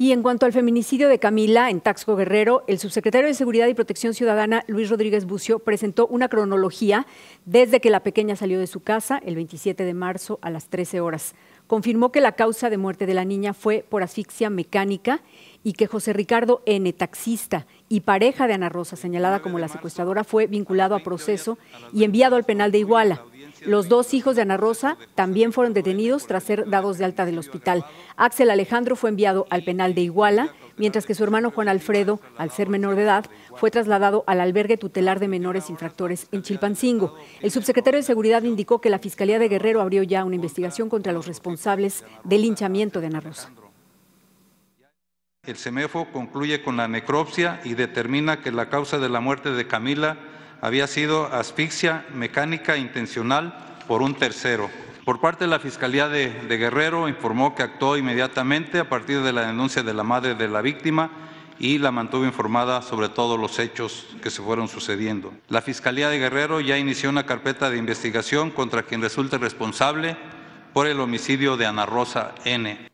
Y en cuanto al feminicidio de Camila en Taxco Guerrero, el subsecretario de Seguridad y Protección Ciudadana, Luis Rodríguez Bucio, presentó una cronología desde que la pequeña salió de su casa el 27 de marzo a las 13 horas. Confirmó que la causa de muerte de la niña fue por asfixia mecánica y que José Ricardo N., taxista y pareja de Ana Rosa, señalada como la secuestradora, fue vinculado a proceso y enviado al penal de Iguala. Los dos hijos de Ana Rosa también fueron detenidos tras ser dados de alta del hospital. Axel Alejandro fue enviado al penal de Iguala, mientras que su hermano Juan Alfredo, al ser menor de edad, fue trasladado al albergue tutelar de menores infractores en Chilpancingo. El subsecretario de Seguridad indicó que la Fiscalía de Guerrero abrió ya una investigación contra los responsables del linchamiento de Ana Rosa. El CEMEFO concluye con la necropsia y determina que la causa de la muerte de Camila había sido asfixia mecánica intencional por un tercero. Por parte de la Fiscalía de, Guerrero informó que actuó inmediatamente a partir de la denuncia de la madre de la víctima y la mantuvo informada sobre todos los hechos que se fueron sucediendo. La Fiscalía de Guerrero ya inició una carpeta de investigación contra quien resulte responsable por el homicidio de Ana Rosa N.